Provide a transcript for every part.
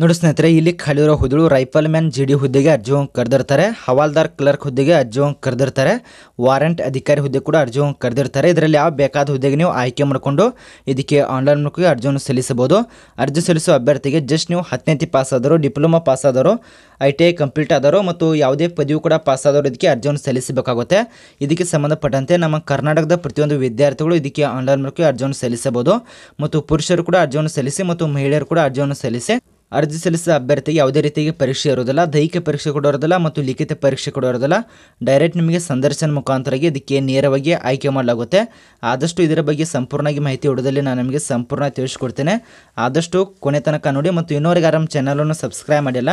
ನೋಡಿ ಸ್ನೇಹಿತರೆ ಇಲ್ಲಿ ಖಾಲಿರೋ ಹುದ್ದೆಗಳು ರೈಫಲ್ ಮ್ಯಾನ್ ಜಿ ಡಿ ಹುದ್ದೆಗೆ ಹೋಗಿ ಕರೆದಿರ್ತಾರೆ ಹವಾಲ್ದಾರ್ ಕ್ಲರ್ಕ್ ಹುದ್ದೆಗೆ ಹೋಗಿ ಕರೆದಿರ್ತಾರೆ ವಾರೆಂಟ್ ಅಧಿಕಾರಿ ಹುದ್ದೆ ಕೂಡ ಹೋಗಿ ಕರೆದಿರ್ತಾರೆ ಇದರಲ್ಲಿ ಯಾವ ಬೇಕಾದ ಹುದ್ದೆಗೆ ನೀವು ಆಯ್ಕೆ ಮಾಡಿಕೊಂಡು ಇದಕ್ಕೆ ಆನ್ಲೈನ್ ಮೂಲಕ ಅರ್ಜಿಯನ್ನು ಸಲ್ಲಿಸಬಹುದು ಅರ್ಜಿ ಸಲ್ಲಿಸುವ ಅಭ್ಯರ್ಥಿಗೆ ಜಸ್ಟ್ ನೀವು ಹತ್ತನೇತಿ ಪಾಸ್ ಆದರೂ ಡಿಪ್ಲೊಮಾ ಪಾಸ್ ಆದರು ಐ ಟಿ ಐ ಕಂಪ್ಲೀಟ್ ಆದರೂ ಮತ್ತು ಯಾವುದೇ ಪದವಿ ಕೂಡ ಪಾಸ್ ಆದರೂ ಇದಕ್ಕೆ ಅರ್ಜಿಯನ್ನು ಸಲ್ಲಿಸಬೇಕಾಗುತ್ತೆ ಇದಕ್ಕೆ ಸಂಬಂಧಪಟ್ಟಂತೆ ನಮ್ಮ ಕರ್ನಾಟಕದ ಪ್ರತಿಯೊಂದು ವಿದ್ಯಾರ್ಥಿಗಳು ಇದಕ್ಕೆ ಆನ್ಲೈನ್ ಮೂಲಕ ಅರ್ಜಿಯನ್ನು ಸಲ್ಲಿಸಬಹುದು ಮತ್ತು ಪುರುಷರು ಕೂಡ ಅರ್ಜಿಯನ್ನು ಸಲ್ಲಿಸಿ ಮತ್ತು ಮಹಿಳೆಯರು ಕೂಡ ಅರ್ಜಿಯನ್ನು ಸಲ್ಲಿಸಿ ಅರ್ಜಿ ಸಲ್ಲಿಸಿದ ಅಭ್ಯರ್ಥಿಗೆ ಯಾವುದೇ ರೀತಿಯ ಪರೀಕ್ಷೆ ಇರೋದಿಲ್ಲ ದೈಹಿಕ ಪರೀಕ್ಷೆ ಇರೋದಿಲ್ಲ ಮತ್ತು ಲಿಖಿತ ಪರೀಕ್ಷೆ ಇರೋದಿಲ್ಲ ಡೈರೆಕ್ಟ್ ನಿಮಗೆ ಸಂದರ್ಶನ ಮುಖಾಂತರವಾಗಿ ಇದಕ್ಕೆ ನೇರವಾಗಿ ಆಯ್ಕೆ ಮಾಡಲಾಗುತ್ತೆ ಆದಷ್ಟು ಇದರ ಬಗ್ಗೆ ಸಂಪೂರ್ಣವಾಗಿ ಮಾಹಿತಿ ಹೊಡೋದಲ್ಲಿ ನಾನು ನಿಮಗೆ ಸಂಪೂರ್ಣ ತಿಳಿಸ್ಕೊಡ್ತೇನೆ ಆದಷ್ಟು ಕೊನೆ ತನಕ ನೋಡಿ ಮತ್ತು ಇನ್ನೋರಿಗೆ ನಮ್ಮ ಚಾನಲನ್ನು ಸಬ್ಸ್ಕ್ರೈಬ್ ಮಾಡಿಲ್ಲ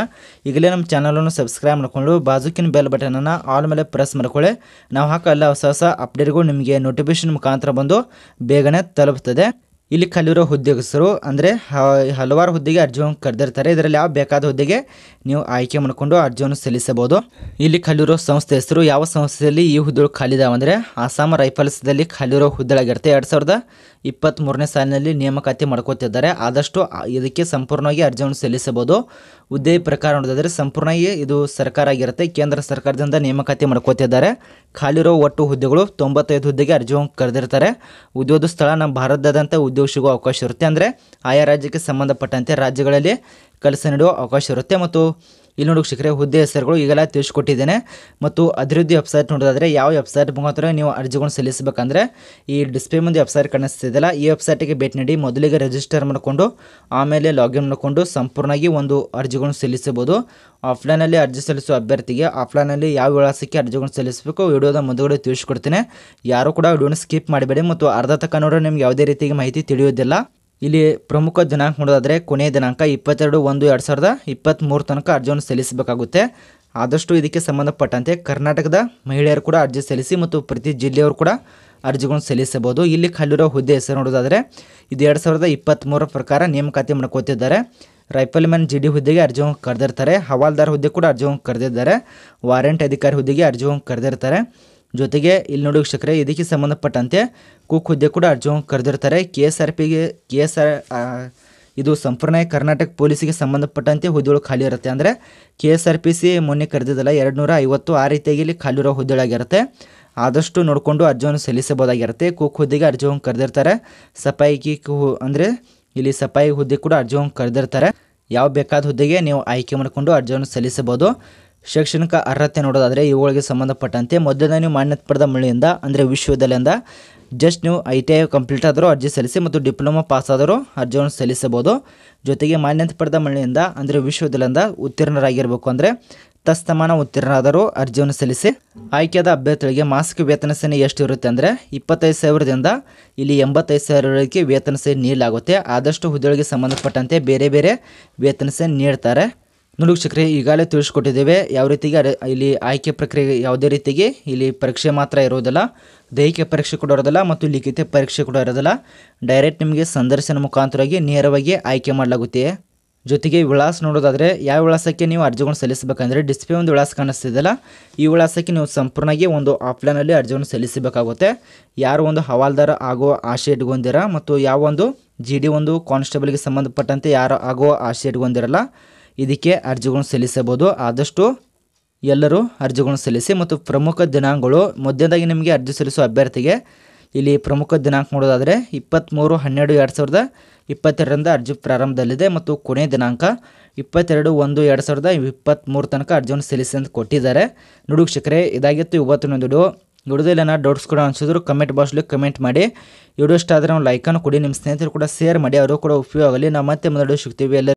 ಈಗಲೇ ನಮ್ಮ ಚಾನಲನ್ನು ಸಬ್ಸ್ಕ್ರೈಬ್ ಮಾಡಿಕೊಂಡು ಬಾಜುಕಿನ ಬೆಲ್ ಬಟನನ್ನು ಆಲ್ ಮೇಲೆ ಪ್ರೆಸ್ ಮಾಡ್ಕೊಳ್ಳಿ ನಾವು ಹಾಕೋ ಎಲ್ಲ ಹೊಸ ಹೊಸ ಅಪ್ಡೇಟ್ಗಳು ನಿಮಗೆ ನೋಟಿಫಿಕೇಶನ್ ಮುಖಾಂತರ ಬಂದು ಬೇಗನೆ ತಲುಪುತ್ತದೆ ಇಲ್ಲಿ ಕಲಿರೋ ಉದ್ಯೋಗಸ್ಥರು ಅಂದರೆ ಹಲವಾರು ಹುದ್ದೆಗೆ ಅರ್ಜಿಯನ್ನು ಕರೆದಿರ್ತಾರೆ ಇದರಲ್ಲಿ ಯಾವ ಬೇಕಾದ ಹುದ್ದೆಗೆ ನೀವು ಆಯ್ಕೆ ಮಾಡಿಕೊಂಡು ಅರ್ಜಿಯನ್ನು ಸಲ್ಲಿಸಬಹುದು ಇಲ್ಲಿ ಕಲಿರೋ ಸಂಸ್ಥೆ ಹೆಸರು ಯಾವ ಸಂಸ್ಥೆಯಲ್ಲಿ ಈ ಹುದ್ದೆಗಳು ಖಾಲಿದಾವೆ ಅಂದರೆ ಅಸ್ಸಾಂ ರೈಫಲ್ಸ್ದಲ್ಲಿ ಖಾಲಿರೋ ಹುದ್ದೆಗಳಾಗಿರುತ್ತೆ ಎರಡು ಸಾವಿರದ ಇಪ್ಪತ್ತ್ಮೂರನೇ ಸಾಲಿನಲ್ಲಿ ನೇಮಕಾತಿ ಮಾಡ್ಕೋತಿದ್ದಾರೆ ಆದಷ್ಟು ಇದಕ್ಕೆ ಸಂಪೂರ್ಣವಾಗಿ ಅರ್ಜಿಯನ್ನು ಸಲ್ಲಿಸಬಹುದು ಹುದ್ದೆ ಪ್ರಕಾರ ನೋಡೋದಾದರೆ ಸಂಪೂರ್ಣ ಇದು ಸರ್ಕಾರ ಆಗಿರುತ್ತೆ ಕೇಂದ್ರ ಸರ್ಕಾರದಿಂದ ನೇಮಕಾತಿ ಮಾಡ್ಕೋತಿದ್ದಾರೆ ಖಾಲಿರೋ ಒಟ್ಟು ಹುದ್ದೆಗಳು ತೊಂಬತ್ತೈದು ಹುದ್ದೆಗೆ ಅರ್ಜಿ ಕರೆದಿರ್ತಾರೆ ಉದ್ಯೋಗ ಸ್ಥಳ ನಮ್ಮ ಭಾರತದಾದಂಥ ಉದ್ಯೋಗ ಸಿಗೋ ಅವಕಾಶ ಇರುತ್ತೆ ಅಂದರೆ ಆಯಾ ರಾಜ್ಯಕ್ಕೆ ಸಂಬಂಧಪಟ್ಟಂತೆ ರಾಜ್ಯಗಳಲ್ಲಿ ಕೆಲಸ ನೀಡುವ ಅವಕಾಶ ಇರುತ್ತೆ ಮತ್ತು ಇಲ್ಲಿ ನೋಡೋಕೆ ಸಿಕ್ಕರೆ ಹುದ್ದೆ ಹೆಸರುಗಳು ಈಗೆಲ್ಲ ತಿಳಿಸ್ಕೊಟ್ಟಿದ್ದೇನೆ ಮತ್ತು ಅಭಿವೃದ್ಧಿ ವೆಬ್ಸೈಟ್ ನೋಡೋದಾದರೆ ಯಾವ ವೆಬ್ಸೈಟ್ ಮುಖಾಂತರ ನೀವು ಅರ್ಜಿಗಳನ್ನು ಸಲ್ಲಿಸಬೇಕಂದ್ರೆ ಈ ಡಿಸ್ಪ್ಲೇ ಮುಂದೆ ವೆಬ್ಸೈಟ್ ಕಾಣಿಸ್ತಿದ್ದಲ್ಲ ಈ ವೆಬ್ಸೈಟಿಗೆ ಭೇಟಿ ನೀಡಿ ಮೊದಲಿಗೆ ರಿಜಿಸ್ಟರ್ ಮಾಡಿಕೊಂಡು ಆಮೇಲೆ ಲಾಗಿನ್ ಮಾಡಿಕೊಂಡು ಸಂಪೂರ್ಣವಾಗಿ ಒಂದು ಅರ್ಜಿಗಳನ್ನು ಸಲ್ಲಿಸಬಹುದು ಆಫ್ಲೈನಲ್ಲಿ ಅರ್ಜಿ ಸಲ್ಲಿಸುವ ಅಭ್ಯರ್ಥಿಗೆ ಆಫ್ಲೈನಲ್ಲಿ ಯಾವ ವಿಳಾಸಕ್ಕೆ ಅರ್ಜಿಗಳನ್ನು ಸಲ್ಲಿಸಬೇಕು ವಿಡಿಯೋದ ಮುಂದುಗಡೆ ತಿಳಿಸ್ಕೊಡ್ತೀನಿ ಯಾರು ಕೂಡ ವಿಡಿಯೋನ ಸ್ಕಿಪ್ ಮಾಡಬೇಡಿ ಮತ್ತು ಅರ್ಧ ತಕ್ಕ ನೋಡೋ ನಿಮ್ಗೆ ಯಾವುದೇ ರೀತಿಯ ಮಾಹಿತಿ ತಿಳಿಯೋದಿಲ್ಲ ಇಲ್ಲಿ ಪ್ರಮುಖ ದಿನಾಂಕ ನೋಡೋದಾದರೆ ಕೊನೆಯ ದಿನಾಂಕ ಇಪ್ಪತ್ತೆರಡು ಒಂದು ಎರಡು ಸಾವಿರದ ಇಪ್ಪತ್ತ್ಮೂರು ತನಕ ಅರ್ಜಿಯನ್ನು ಸಲ್ಲಿಸಬೇಕಾಗುತ್ತೆ ಆದಷ್ಟು ಇದಕ್ಕೆ ಸಂಬಂಧಪಟ್ಟಂತೆ ಕರ್ನಾಟಕದ ಮಹಿಳೆಯರು ಕೂಡ ಅರ್ಜಿ ಸಲ್ಲಿಸಿ ಮತ್ತು ಪ್ರತಿ ಜಿಲ್ಲೆಯವರು ಕೂಡ ಅರ್ಜಿಗಳನ್ನು ಸಲ್ಲಿಸಬಹುದು ಇಲ್ಲಿ ಖಾಲಿರೋ ಹುದ್ದೆ ಹೆಸರು ನೋಡೋದಾದರೆ ಇದು ಎರಡು ಸಾವಿರದ ಇಪ್ಪತ್ತ್ಮೂರರ ಪ್ರಕಾರ ನೇಮಕಾತಿ ಮಾಡ್ಕೋತಿದ್ದಾರೆ ರೈಫಲ್ ಮ್ಯಾನ್ ಜಿ ಡಿ ಹುದ್ದೆಗೆ ಅರ್ಜಿಯನ್ನು ಕರೆದಿರ್ತಾರೆ ಹವಾಲ್ದಾರ್ ಹುದ್ದೆ ಕೂಡ ಅರ್ಜಿಯನ್ನು ಕರೆದಿದ್ದಾರೆ ವಾರೆಂಟ್ ಅಧಿಕಾರಿ ಹುದ್ದೆಗೆ ಅರ್ಜಿಯನ್ನು ಕರೆದಿರ್ತಾರೆ ಜೊತೆಗೆ ಇಲ್ಲಿ ನೋಡಿ ವೀಕ್ಷಕರೇ ಇದಕ್ಕೆ ಸಂಬಂಧಪಟ್ಟಂತೆ ಕುಕ್ ಹುದ್ದೆ ಕೂಡ ಅರ್ಜಿ ಕರೆದಿರ್ತಾರೆ ಕೆ ಎಸ್ ಆರ್ ಪಿಗೆ ಕೆ ಎಸ್ ಆರ್ ಇದು ಸಂಪೂರ್ಣ ಕರ್ನಾಟಕ ಪೊಲೀಸಿಗೆ ಸಂಬಂಧಪಟ್ಟಂತೆ ಹುದ್ದೆಗಳು ಖಾಲಿ ಇರುತ್ತೆ ಅಂದರೆ K S R P C ಮೊನ್ನೆ ಕರೆದಿದ್ದಲ್ಲ ಎರಡು ನೂರ ಐವತ್ತು ಆ ರೀತಿಯಾಗಿ ಇಲ್ಲಿ ಇರೋ ಹುದ್ದೆಗಳಾಗಿರುತ್ತೆ ಆದಷ್ಟು ನೋಡಿಕೊಂಡು ಅರ್ಜಿಯನ್ನು ಸಲ್ಲಿಸಬಹುದಾಗಿರುತ್ತೆ ಕುಕ್ ಹುದ್ದೆಗೆ ಹೋಗಿ ಕರೆದಿರ್ತಾರೆ ಸಫಾಯಿ ಅಂದರೆ ಇಲ್ಲಿ ಸಫಾಯಿ ಹುದ್ದೆ ಕೂಡ ಹೋಗಿ ಕರೆದಿರ್ತಾರೆ ಯಾವ ಬೇಕಾದ ಹುದ್ದೆಗೆ ನೀವು ಆಯ್ಕೆ ಮಾಡಿಕೊಂಡು ಅರ್ಜಿಯನ್ನು ಸಲ್ಲಿಸಬಹುದು ಶೈಕ್ಷಣಿಕ ಅರ್ಹತೆ ನೋಡೋದಾದರೆ ಇವುಗಳಿಗೆ ಸಂಬಂಧಪಟ್ಟಂತೆ ಮೊದಲನೇ ನೀವು ಮಾನ್ಯತೆ ಪಡೆದ ಮಳೆಯಿಂದ ಅಂದರೆ ವಿಶ್ವವಿದ್ಯಾಲಯದಿಂದ ಜಸ್ಟ್ ನೀವು ಐ ಟಿ ಐ ಕಂಪ್ಲೀಟ್ ಆದರೂ ಅರ್ಜಿ ಸಲ್ಲಿಸಿ ಮತ್ತು ಡಿಪ್ಲೊಮಾ ಪಾಸ್ ಆದರೂ ಅರ್ಜಿಯನ್ನು ಸಲ್ಲಿಸಬಹುದು ಜೊತೆಗೆ ಮಾನ್ಯತೆ ಪಡೆದ ಮಳೆಯಿಂದ ಅಂದರೆ ವಿಶ್ವವಿದ್ಯಾಲಯದಿಂದ ಉತ್ತೀರ್ಣರಾಗಿರಬೇಕು ಅಂದರೆ ತಸ್ತಮಾನ ಉತ್ತೀರ್ಣರಾದರೂ ಅರ್ಜಿಯನ್ನು ಸಲ್ಲಿಸಿ ಆಯ್ಕೆಯಾದ ಅಭ್ಯರ್ಥಿಗಳಿಗೆ ಮಾಸಿಕ ವೇತನ ಸೇನೆ ಎಷ್ಟು ಇರುತ್ತೆ ಅಂದರೆ ಇಪ್ಪತ್ತೈದು ಸಾವಿರದಿಂದ ಇಲ್ಲಿ ಎಂಬತ್ತೈದು ಸಾವಿರವರೆಗೆ ವೇತನ ಸೇನೆ ನೀಡಲಾಗುತ್ತೆ ಆದಷ್ಟು ಹುದ್ದೆಗಳಿಗೆ ಸಂಬಂಧಪಟ್ಟಂತೆ ಬೇರೆ ಬೇರೆ ವೇತನ ಸೇನೆ ನೀಡ್ತಾರೆ ನೋಡಿ ವೀಕ್ಷಕರೇ ಈಗಾಗಲೇ ತಿಳಿಸ್ಕೊಟ್ಟಿದ್ದೇವೆ ಯಾವ ರೀತಿಗೆ ಇಲ್ಲಿ ಆಯ್ಕೆ ಪ್ರಕ್ರಿಯೆ ಯಾವುದೇ ರೀತಿಗೆ ಇಲ್ಲಿ ಪರೀಕ್ಷೆ ಮಾತ್ರ ಇರೋದಿಲ್ಲ ದೈಹಿಕ ಪರೀಕ್ಷೆ ಕೂಡ ಇರೋದಿಲ್ಲ ಮತ್ತು ಲಿಖಿತ ಪರೀಕ್ಷೆ ಕೂಡ ಇರೋದಿಲ್ಲ ಡೈರೆಕ್ಟ್ ನಿಮಗೆ ಸಂದರ್ಶನ ಮುಖಾಂತರವಾಗಿ ನೇರವಾಗಿ ಆಯ್ಕೆ ಮಾಡಲಾಗುತ್ತೆ ಜೊತೆಗೆ ವಿಳಾಸ ನೋಡೋದಾದರೆ ಯಾವ ವಿಳಾಸಕ್ಕೆ ನೀವು ಅರ್ಜಿಗಳನ್ನು ಸಲ್ಲಿಸಬೇಕಂದ್ರೆ ಡಿಸ್ಪ್ಲೇ ಒಂದು ವಿಳಾಸ ಕಾಣಿಸ್ತಿದ್ದಲ್ಲ ಈ ವಿಳಾಸಕ್ಕೆ ನೀವು ಸಂಪೂರ್ಣವಾಗಿ ಒಂದು ಆಫ್ಲೈನಲ್ಲಿ ಅರ್ಜಿಗಳನ್ನು ಸಲ್ಲಿಸಬೇಕಾಗುತ್ತೆ ಯಾರು ಒಂದು ಹವಾಲ್ದಾರ ಆಗೋ ಆಶೆ ಇಟ್ಕೊಂಡಿರ ಮತ್ತು ಯಾವ ಒಂದು ಜಿ ಡಿ ಒಂದು ಕಾನ್ಸ್ಟೇಬಲ್ಗೆ ಸಂಬಂಧಪಟ್ಟಂತೆ ಯಾರು ಆಗುವ ಆಶೆ ಇಟ್ಕೊಂಡಿರಲ್ಲ ಇದಕ್ಕೆ ಅರ್ಜಿಗಳನ್ನು ಸಲ್ಲಿಸಬಹುದು ಆದಷ್ಟು ಎಲ್ಲರೂ ಅರ್ಜಿಗಳನ್ನು ಸಲ್ಲಿಸಿ ಮತ್ತು ಪ್ರಮುಖ ದಿನಾಂಕಗಳು ಮೊದಲನೇದಾಗಿ ನಿಮಗೆ ಅರ್ಜಿ ಸಲ್ಲಿಸುವ ಅಭ್ಯರ್ಥಿಗೆ ಇಲ್ಲಿ ಪ್ರಮುಖ ದಿನಾಂಕ ನೋಡೋದಾದರೆ ಇಪ್ಪತ್ತ್ಮೂರು ಹನ್ನೆರಡು ಎರಡು ಸಾವಿರದ ಇಪ್ಪತ್ತೆರಡರಿಂದ ಅರ್ಜಿ ಪ್ರಾರಂಭದಲ್ಲಿದೆ ಮತ್ತು ಕೊನೆಯ ದಿನಾಂಕ ಇಪ್ಪತ್ತೆರಡು ಒಂದು ಎರಡು ಸಾವಿರದ ಇಪ್ಪತ್ತ್ಮೂರು ತನಕ ಅರ್ಜಿಯನ್ನು ಸಲ್ಲಿಸಿ ಅಂತ ಕೊಟ್ಟಿದ್ದಾರೆ ನೋಡಿ ಶಿಕ್ರೆ ಇದಾಗಿತ್ತು ಇವತ್ತಿನ ವಿಡಿಯೋ ವಿಡಿಯೋದಲ್ಲಿ ಡೌಟ್ಸ್ ಕೂಡ ಅನಿಸಿದ್ರು ಕಮೆಂಟ್ ಬಾಕ್ಸ್ಲಿ ಕಮೆಂಟ್ ಮಾಡಿ ವಿಡಿಯೋ ಇಷ್ಟ ಆದರೆ ನಾವು ಲೈಕನ್ನು ಕೊಡಿ ನಿಮ್ಮ ಸ್ನೇಹಿತರು ಕೂಡ ಶೇರ್ ಮಾಡಿ ಅವರು ಕೂಡ ಉಪಯೋಗ ಆಗಲಿ ನಾವು ಮತ್ತೆ ಮೊದಲು ಸಿಗ್ತೀವಿ ಎಲ್ಲ